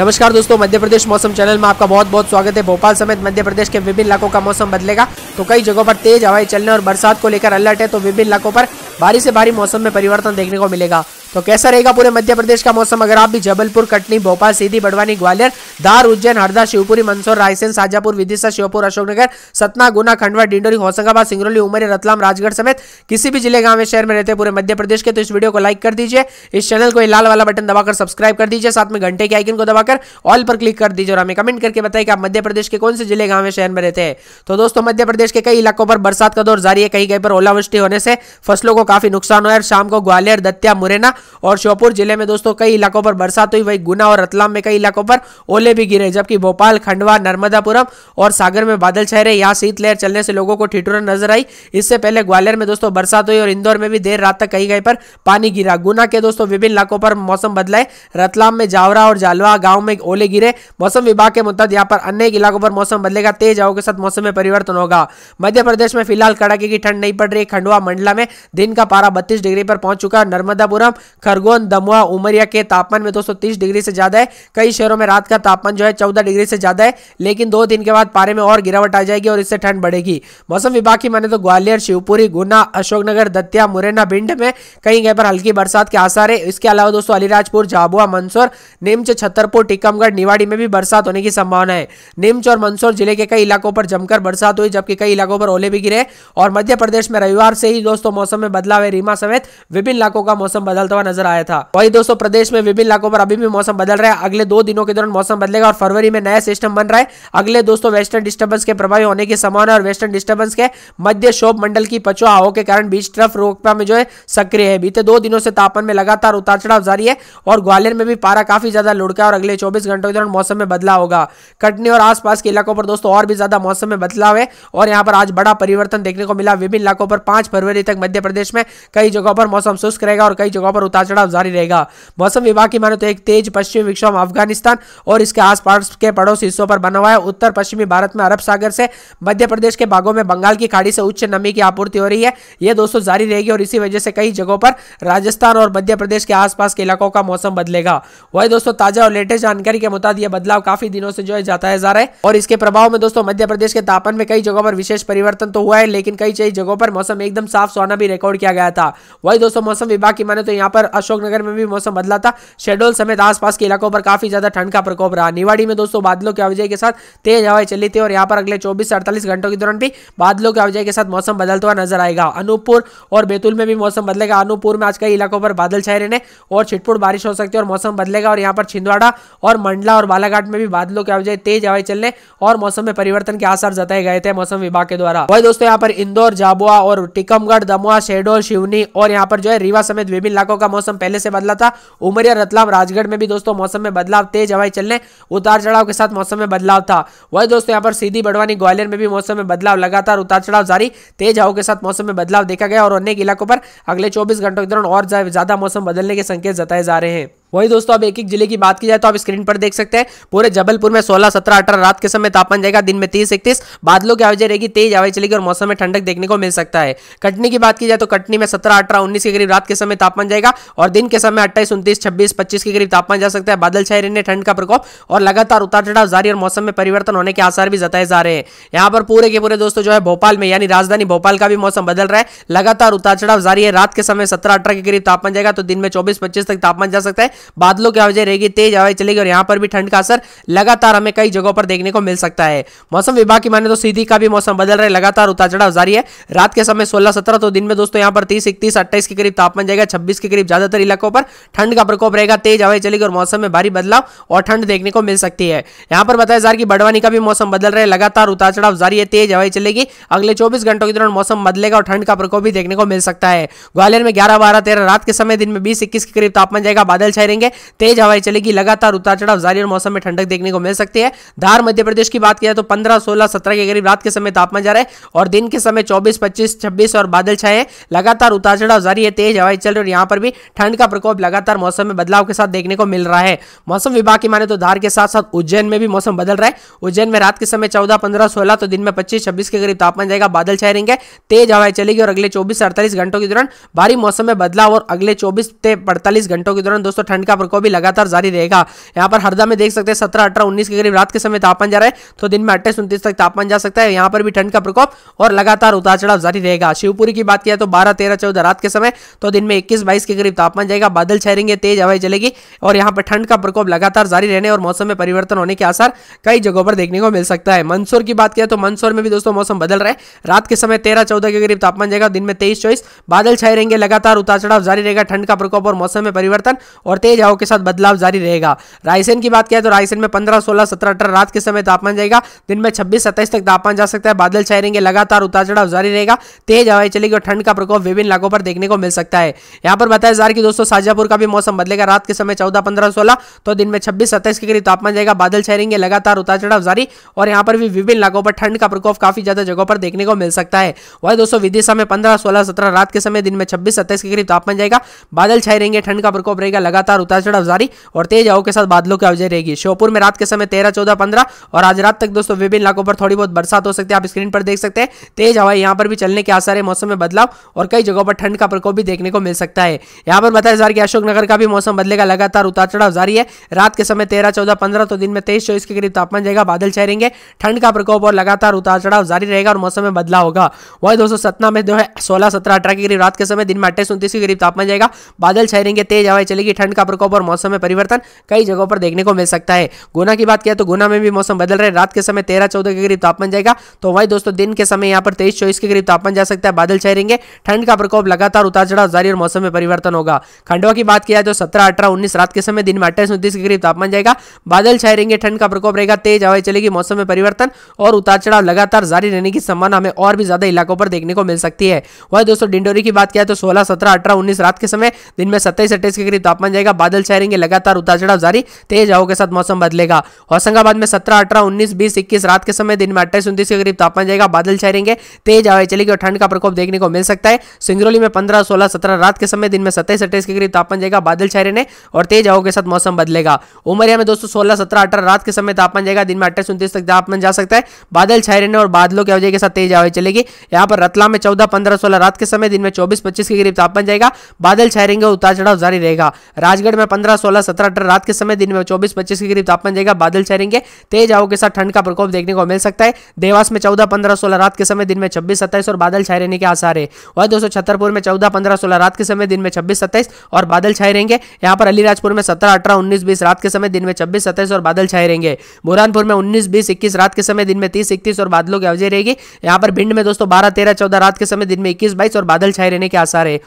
नमस्कार दोस्तों मध्य प्रदेश मौसम चैनल में आपका बहुत बहुत स्वागत है भोपाल समेत मध्य प्रदेश के विभिन्न इलाकों का मौसम बदलेगा तो कई जगहों पर तेज हवाएं चलने और बरसात को लेकर अलर्ट है तो विभिन्न इलाकों पर भारी से भारी मौसम में परिवर्तन देखने को मिलेगा तो कैसा रहेगा पूरे मध्य प्रदेश का मौसम अगर आप भी जबलपुर कटनी भोपाल सीधी बड़वानी ग्वालियर धार उज्जैन हरदा शिवपुरी मंदसौर रायसेन शाजापुर विदिशा श्योपुर अशोकनगर सतना गुना खंडवा डिंडोरी होशंगाबाद सिंगरौली उमरी रतलाम राजगढ़ समेत किसी भी जिले गांव शहर में रहते पूरे मध्य प्रदेश के तो इस वीडियो को लाइक कर दीजिए इस चैनल को लाल वाला बटन दबाकर सब्सक्राइब कर दीजिए साथ में घंटे के आइकन को दबाकर ऑल पर क्लिक कर दीजिए और हमें कमेंट करके बताइए कि आप मध्य प्रदेश के कौन से जिले गांव शहर में रहते हैं तो दोस्तों मध्य प्रदेश के कई इलाकों पर बरसात का दौर जारी है कहीं कहीं पर ओलावृष्टि होने से फसलों को काफी नुकसान हुआ है शाम को ग्वालियर दत्या मुरैना और श्योपुर जिले में दोस्तों कई इलाकों पर बरसात हुई वही गुना और रतलाम में कई इलाकों पर ओले भी गिरे जबकि भोपाल खंडवा नर्मदापुरम और सागर में बादल छह रहे यहाँ शीतलहर चलने से लोगों को ठिठुरन नजर आई इससे पहले ग्वालियर में दोस्तों बरसात हुई और इंदौर में भी देर रात तक कहीं कहीं पर पानी गिरा गुना के दोस्तों विभिन्न इलाकों पर मौसम बदलाए रतलाम में जावरा और जालवा गांव में ओले गिरे मौसम विभाग के मुताबिक यहाँ पर अनेक इलाकों पर मौसम बदलेगा तेज हवाओं के साथ मौसम में परिवर्तन होगा मध्य प्रदेश में फिलहाल कड़ाके की ठंड नहीं पड़ रही खंडवा मंडला में दिन का पारा बत्तीस डिग्री पर पहुंच चुका है नर्मदापुरम खरगोन दमुआ उमरिया के तापमान में दोस्तों तीस डिग्री से ज़्यादा है कई शहरों में रात का तापमान जो है चौदह डिग्री से ज़्यादा है लेकिन दो दिन के बाद पारे में और गिरावट आ जाएगी और इससे ठंड बढ़ेगी मौसम विभाग की माने तो ग्वालियर शिवपुरी गुना अशोकनगर दतिया मुरैना भिंड में कई जगह पर हल्की बरसात के आसार है इसके अलावा दोस्तों अलीराजपुर झाबुआ मंदसौर निम्च छतरपुर टीकमगढ़ निवाड़ी में भी बरसात होने की संभावना है निम्च और मंदसौर जिले के कई इलाकों पर जमकर बरसात हुई जबकि कई इलाकों पर ओले भी गिरे और मध्य प्रदेश में रविवार से ही दोस्तों मौसम में बदलाव है रीमा समेत विभिन्न इलाकों का मौसम बदलता होता हुआ नजर आया था वही दोस्तों प्रदेश में विभिन्न इलाकों पर अभी भी मौसम बदल रहा है अगले दो दिनों के दौरान मौसम बदलेगा और फरवरी में नया सिस्टम बन रहा है अगले दोस्तों वेस्टर्न डिस्टर्बेंस के प्रभावी होने की संभावना और वेस्टर्न डिस्टर्बेंस के मध्य शोभ मंडल की पचवा हवा के कारण बीच तरफ रोकपा में जो है सक्रिय है बीते दो दिनों से तापमान में लगातार उतार चढ़ाव जारी है और ग्वालियर में भी पारा काफी ज्यादा लुढ़का और अगले चौबीस घंटों के दौरान मौसम में बदलाव होगा कटनी और आसपास के इलाकों पर दोस्तों और भी ज्यादा मौसम में बदलाव है और यहाँ पर आज बड़ा परिवर्तन देखने को मिला विभिन्न इलाकों पर पांच फरवरी तक मध्य प्रदेश में कई जगहों पर मौसम शुष्क रहेगा और कई जगहों पर उतार चढ़ाव जारी रहेगा मौसम विभाग की माने तो एक तेज पश्चिमी विक्षोभ अफगानिस्तान और इसके आस के पड़ोसी हिस्सों पर बना हुआ है उत्तर पश्चिमी भारत में अरब सागर से मध्य प्रदेश के भागों में बंगाल की खाड़ी से उच्च नमी की आपूर्ति हो रही है यह दोस्तों जारी रहेगी और इसी वजह से कई जगहों पर राजस्थान और मध्य प्रदेश के आसपास के इलाकों का मौसम बदलेगा वही दोस्तों ताजा और लेटेस्ट जानकारी के मुताबिक यह बदलाव काफी दिनों से जो है जाता है जा रहा है और इसके प्रभाव में दोस्तों मध्य प्रदेश के तापमान में कई जगहों पर विशेष परिवर्तन तो हुआ है लेकिन कई जगहों पर मौसम एकदम साफ सोना भी रिकॉर्ड किया गया था वही दोस्तों मौसम विभाग की माने तो यहाँ पर अशोकनगर में भी मौसम बदला था शेडोल समेत आसपास के इलाकों पर काफी ज्यादा ठंड का प्रकोप रहा निवाड़ी में दोस्तों बादलों की आवाजाही के साथ तेज हवाएं चली थी और यहाँ पर अगले चौबीस से अड़तालीस घंटों के दौरान भी बादलों की आवाजाही के साथ मौसम बदलता हुआ नजर आएगा अनूपपुर और बैतूल में भी मौसम बदलेगा अनूपपुर में आज कई इलाकों पर बादल छाए रहने और छिटपुट बारिश हो सकती है और मौसम बदलेगा और यहाँ पर छिंदवाड़ा और मंडला और बालाघाट में भी बादलों की आवाजाही तेज हवाएं चलने और मौसम में परिवर्तन के आसार जताए गए थे मौसम विभाग के द्वारा वही दोस्तों यहाँ पर इंदौर झाबुआ और टिकमगढ़ दमुआ शेडोल शिवनी और यहाँ पर जो है रीवा समेत विभिन्न इलाकों का का मौसम पहले से बदला था उमरिया रतलाम राजगढ़ में भी दोस्तों मौसम में बदलाव तेज हवाई चलने उतार चढ़ाव के साथ मौसम में बदलाव था वही दोस्तों यहाँ पर सीधी बड़वानी ग्वालियर में भी मौसम में बदलाव लगातार उतार चढ़ाव जारी तेज हवा के साथ मौसम में बदलाव देखा गया और अनेक इलाकों पर अगले चौबीस घंटों के दौरान और ज्यादा मौसम बदलने के संकेत जताए जा रहे हैं वही दोस्तों अब एक एक जिले की बात की जाए तो आप स्क्रीन पर देख सकते हैं पूरे जबलपुर में सोलह सत्रह अठारह रात के समय तापमान जाएगा दिन में तीस इकतीस बादलों की आवाजें रहेगी तेज हवाई चलेगी और मौसम में ठंडक देखने को मिल सकता है कटनी की बात की जाए तो कटनी में सत्रह अठारह उन्नीस के करीब रात के समय तापमान जाएगा और दिन के समय अट्ठाईस उन्तीस छब्बीस पच्चीस के करीब तापमान जा सकता है बादल छाए रहने ठंड का प्रकोप और लगातार उतार चढ़ाव जारी और मौसम में परिवर्तन होने के आसार भी जताए जा रहे हैं यहाँ पर पूरे के पूरे दोस्तों जो है भोपाल में यानी राजधानी भोपाल का भी मौसम बदल रहा है लगातार उतार चढ़ाव जारी है रात के समय सत्रह अठारह के करीब तापमान जाएगा तो दिन में चौबीस पच्चीस तक तापमान जा सकता है बादलों की आवाजें रहेगी तेज हवाएं चलेगी और यहाँ पर भी ठंड का असर लगातार हमें कई जगहों पर देखने को मिल सकता है मौसम विभाग की माने तो सीधी का भी मौसम बदल रहा है लगातार उतार चढ़ाव जारी है रात के समय सोलह सत्रह तो दिन में दोस्तों यहाँ पर तीस इकतीस अट्ठाईस के करीब तापमान जाएगा छब्बीस के करीब ज्यादातर इलाकों पर ठंड का प्रकोप रहेगा तेज हवाएं चलेगी और मौसम में भारी बदलाव और ठंड देखने को मिल सकती है यहाँ पर बताया जा रहा है कि बड़वानी का भी मौसम बदल रहा है लगातार उतार चढ़ाव जारी है तेज हवाएं चलेगी अगले चौबीस घंटों के दौरान मौसम बदलेगा और ठंड का प्रकोप भी देखने को मिल सकता है ग्वालियर में ग्यारह बारह तेरह रात के समय दिन में बीस इक्कीस के करीब तापमान जाएगा बादल छाए बने रहेंगे तेज हवाएं चलेगी लगातार उतार चढ़ाव जारी और मौसम में ठंडक देखने को मिल सकती है धार मध्य प्रदेश की बात किया तो पंद्रह सोलह सत्रह के करीब रात के समय तापमान जा रहा है और दिन के समय चौबीस पच्चीस छब्बीस और बादल छाए लगातार उतार चढ़ाव जारी है तेज हवाएं चल रही और यहाँ पर भी ठंड का प्रकोप लगातार मौसम में बदलाव के साथ देखने को मिल रहा है मौसम विभाग की माने तो धार के साथ साथ उज्जैन में भी मौसम बदल रहा है उज्जैन में रात के समय चौदह पंद्रह सोलह तो दिन में पच्चीस छब्बीस के करीब तापमान जाएगा बादल छाए रहेंगे तेज हवाएं चलेगी और अगले चौबीस से अड़तालीस घंटों के दौरान भारी मौसम में बदलाव और अगले चौबीस से अड़तालीस घंटों के दौरान दोस्तों ठंड का प्रकोप भी लगातार जारी रहेगा यहाँ पर हरदा में देख सकते हैं सत्रह अठारह उन्नीस के करीब रात के समय तापमान जा रहा है तो दिन में अट्ठाईस उन्तीस तक तापमान जा सकता है यहाँ पर भी ठंड का प्रकोप और लगातार उतार चढ़ाव जारी रहेगा शिवपुरी की बात किया तो बारह तेरह चौदह रात के समय तो दिन में इक्कीस बाईस के करीब तापमान जाएगा बादल छहरेंगे तेज हवाई चलेगी और यहाँ पर ठंड का प्रकोप लगातार जारी रहने और मौसम में परिवर्तन होने के आसार कई जगहों पर देखने को मिल सकता है मंदसौर की बात किया तो मंदसौर में भी दोस्तों मौसम बदल रहा है रात के समय तेरह चौदह के करीब तापमान जाएगा दिन में तेईस चौबीस बादल छाए रहेंगे लगातार उतार चढ़ाव जारी रहेगा ठंड का प्रकोप और मौसम में परिवर्तन और तेज हवा के साथ बदलाव जारी रहेगा रायसेन की बात किया तो रायसेन में पंद्रह सोलह सत्रह अठारह रात के समय तापमान जाएगा दिन में छब्बीस सत्ताईस तक तापमान जा सकता है बादल छाए रहेंगे लगातार उतार चढ़ाव जारी रहेगा तेज हवाएं चलेगी और ठंड का प्रकोप विभिन्न इलाकों पर देखने को मिल सकता है यहाँ पर बताया जा रहा कि दोस्तों शाजापुर का भी मौसम बदलेगा रात के समय चौदह पंद्रह सोलह तो दिन में छब्बीस सत्ताईस के करीब तापमान जाएगा बादल छाए रहेंगे लगातार उतार चढ़ाव जारी और यहाँ पर भी विभिन्न इलाकों पर ठंड का प्रकोप काफी ज्यादा जगहों पर देखने को मिल सकता है वही दोस्तों विदिशा में पंद्रह सोलह सत्रह रात के समय दिन में छब्बीस सत्ताईस के करीब तापमान जाएगा बादल छाए रहेंगे ठंड का प्रकोप रहेगा लगातार लगातार उतार चढ़ाव जारी और तेज हवा के साथ बादलों की अवजय रहेगी श्योपुर में रात के समय तेरह चौदह पंद्रह और आज रात तक दोस्तों विभिन्न इलाकों पर थोड़ी बहुत बरसात हो सकती है आप स्क्रीन पर देख सकते हैं तेज हवा यहाँ पर भी चलने के आसार है मौसम में बदलाव और कई जगहों पर ठंड का प्रकोप भी देखने को मिल सकता है यहाँ पर बताया जा रहा है अशोकनगर का भी मौसम बदलेगा लगातार उतार चढ़ाव जारी है रात के समय तेरह चौदह पंद्रह तो दिन में तेईस चौबीस के करीब तापमान जाएगा बादल छाए ठंड का प्रकोप और लगातार उतार चढ़ाव जारी रहेगा और मौसम में बदलाव होगा वही दोस्तों सतना में जो है सोलह सत्रह अठारह के करीब रात के समय दिन में अट्ठाईस उन्तीस के करीब तापमान जाएगा बादल छाए तेज हवाएं चलेगी ठंड का प्रकोप और मौसम में परिवर्तन कई जगहों पर देखने को मिल सकता है गुना की बात किया तो गुना में भी मौसम बदल रहे रात के समय तेरह चौदह के करीब तापमान जाएगा तो वही दोस्तों दिन के समय यहाँ पर तेईस चौबीस के करीब तापमान जा सकता है बादल छह रहेंगे ठंड का प्रकोप लगातार उतार चढ़ाव जारी और मौसम में परिवर्तन होगा खंडवा की बात किया तो सत्रह अठारह उन्नीस रात के समय दिन में अट्ठाईस उन्तीस के करीब तापमान जाएगा बादल छाए रहेंगे ठंड का प्रकोप रहेगा तेज हवाई चलेगी मौसम में परिवर्तन और उतार चढ़ाव लगातार जारी रहने की संभावना हमें और भी ज्यादा इलाकों पर देखने को मिल सकती है वही दोस्तों डिंडोरी की बात किया तो सोलह सत्रह अठारह उन्नीस रात के समय दिन में सत्ताईस अट्ठाईस के करीब तापमान जाएगा बादल छाए रहेंगे लगातार उतार चढ़ाव जारी तेज हवा के साथ मौसम बदलेगा होशंगाबाद में सत्रह अठारह उन्नीस बीस इक्कीस रात के समय दिन में अट्ठाईस उन्तीस के करीब तापमान जाएगा बादल छाए रहेंगे तेज हवाएं चलेगी और ठंड का प्रकोप देखने को मिल सकता है सिंगरौली में पंद्रह सोलह सत्रह रात के समय दिन में सत्ताईस अट्ठाईस के करीब तापमान जाएगा बादल छाए रहने और तेज हवा के साथ मौसम बदलेगा उमरिया में दोस्तों सोलह सत्रह अठारह रात के समय तापमान जाएगा दिन में अट्ठाईस उन्तीस तक तापमान जा सकता है बादल छाए रहने और बादलों की वजह के साथ तेज हवाएं चलेगी यहाँ पर रतला में चौदह पंद्रह सोलह रात के समय दिन में चौबीस पच्चीस के करीब तापमान जाएगा बादल छाए रहेंगे उतार चढ़ाव जारी रहेगा राजगढ़ छत्तीसगढ़ में पंद्रह सोलह सत्रह अठारह रात के समय दिन में चौबीस पच्चीस के करीब तापमान जाएगा बादल छरेंगे तेज हवा के साथ ठंड का प्रकोप देखने को मिल सकता है देवास में चौदह पंद्रह सोलह रात के समय दिन में छब्बीस सत्ताईस और बादल छाए रहने के आसार है वह दोस्तों छतरपुर में चौदह पंद्रह सोलह रात के समय दिन में छब्बीस सत्ताईस और बादल छाए रहेंगे यहाँ पर अलीराजपुर में सत्रह अठारह उन्नीस बीस रात के समय दिन में छब्बीस सत्ताईस और बादल छाए रहेंगे बुरहानपुर में उन्नीस बीस इक्कीस रात के समय दिन में तीस इकतीस और बादलों की अवजय रहेगी यहाँ पर भिंड में दोस्तों बारह तेरह चौदह रात के समय दिन में इक्कीस बाईस और बादल छाए रहने के आसार है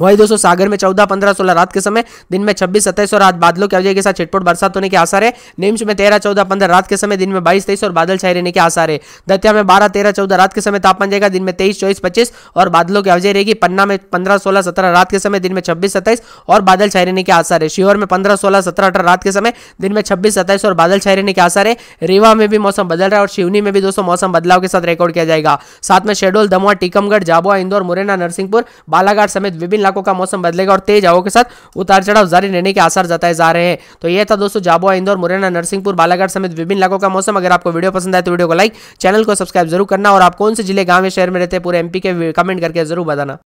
वही दोस्तों सागर में चौदह पंद्रह सोलह रात के समय दिन में छब्बीस सत्ताईस और आज बादलों के अवजय के साथ छिटपुट बरसात होने के आसार है निम्स में तेरह चौदह पंद्रह रात के समय दिन में बाईस तेईस और बादल छाए रहने के आसार है दतिया में बारह तेरह चौदह रात के समय तापमान जाएगा दिन में तेईस चौबीस पच्चीस और बादलों की अवजय रहेगी पन्ना में पंद्रह सोलह सत्रह रात के समय दिन में छब्बीस सत्ताईस और बादल छाए रहने के आसार है शिवर में पंद्रह सोलह सत्रह अठारह रात के समय दिन में छब्बीस सत्ताईस और बादल छाए रहने के आसार है रीवा में भी मौसम बदल रहा है और शिवनी में भी दोस्तों मौसम बदलाव के साथ रिकॉर्ड किया जाएगा साथ में शेडोल दमोह टीकमगढ़ जाबुआ इंदौर मुरैना नरसिंहपुर बालाघाट समेत विभिन्न इलाकों का मौसम बदलेगा और तेज हवाओं के साथ उतार चढ़ाव जारी रहने के आसार जताए जा रहे हैं तो यह था दोस्तों जाबुआ इंदौर मुरैना नरसिंहपुर बालाघाट समेत विभिन्न इलाकों का मौसम अगर आपको वीडियो पसंद आए तो वीडियो को लाइक चैनल को सब्सक्राइब जरूर करना और आप कौन से जिले गांव या शहर में रहते हैं पूरे एमपी के कमेंट करके जरूर बताना